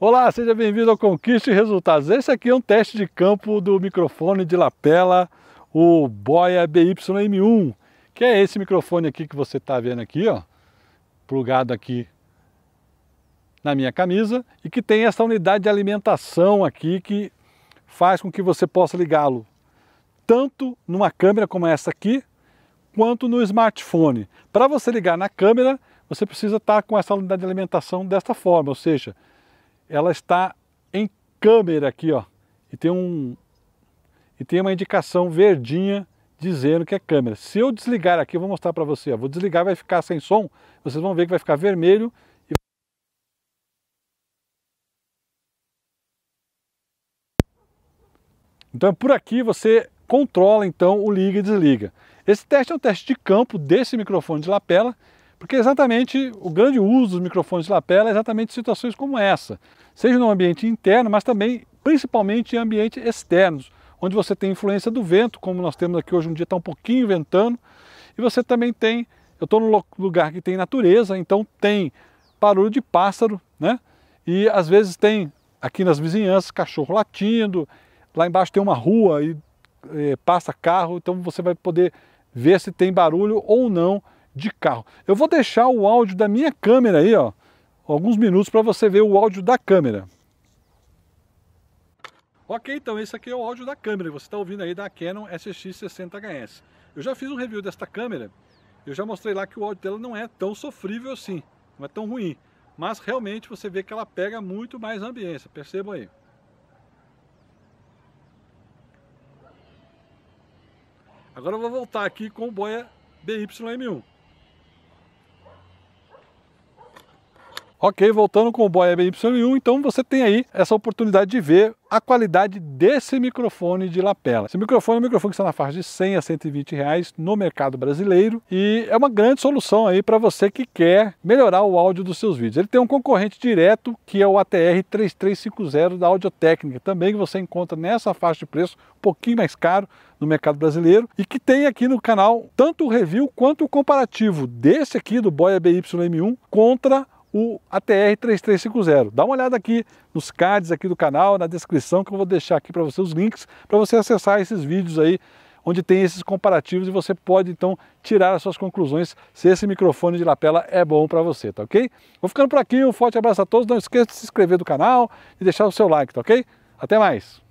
Olá, seja bem-vindo ao Conquista e Resultados. Esse aqui é um teste de campo do microfone de lapela, o Boya BYM1, que é esse microfone aqui que você está vendo aqui, ó, plugado aqui na minha camisa e que tem essa unidade de alimentação aqui que faz com que você possa ligá-lo tanto numa câmera como essa aqui, quanto no smartphone. Para você ligar na câmera, você precisa estar tá com essa unidade de alimentação desta forma, ou seja, ela está em câmera aqui, ó, e tem um e tem uma indicação verdinha dizendo que é câmera. Se eu desligar aqui, eu vou mostrar para você, ó, vou desligar, vai ficar sem som, vocês vão ver que vai ficar vermelho Então por aqui você controla então o liga e desliga. Esse teste é um teste de campo desse microfone de lapela porque exatamente o grande uso dos microfones de lapela é exatamente situações como essa, seja no ambiente interno, mas também principalmente em ambientes externos, onde você tem influência do vento, como nós temos aqui hoje um dia está um pouquinho ventando, e você também tem, eu estou num lugar que tem natureza, então tem barulho de pássaro, né? E às vezes tem aqui nas vizinhanças cachorro latindo, lá embaixo tem uma rua e é, passa carro, então você vai poder ver se tem barulho ou não de carro. Eu vou deixar o áudio da minha câmera aí, ó, alguns minutos para você ver o áudio da câmera. Ok, então esse aqui é o áudio da câmera, você está ouvindo aí da Canon SX60HS. Eu já fiz um review desta câmera, eu já mostrei lá que o áudio dela não é tão sofrível assim, não é tão ruim. Mas realmente você vê que ela pega muito mais ambiência, percebam aí. Agora eu vou voltar aqui com o boia BYM1. Ok, voltando com o Boya BY1, então você tem aí essa oportunidade de ver a qualidade desse microfone de lapela. Esse microfone é um microfone que está na faixa de 100 a 120 reais no mercado brasileiro e é uma grande solução aí para você que quer melhorar o áudio dos seus vídeos. Ele tem um concorrente direto que é o ATR 3350 da Audiotécnica, também que você encontra nessa faixa de preço, um pouquinho mais caro no mercado brasileiro e que tem aqui no canal tanto o review quanto o comparativo desse aqui do Boya BY-M1 contra o ATR 3350. Dá uma olhada aqui nos cards aqui do canal, na descrição que eu vou deixar aqui para você os links para você acessar esses vídeos aí onde tem esses comparativos e você pode então tirar as suas conclusões se esse microfone de lapela é bom para você, tá ok? Vou ficando por aqui, um forte abraço a todos, não esqueça de se inscrever no canal e deixar o seu like, tá ok? Até mais!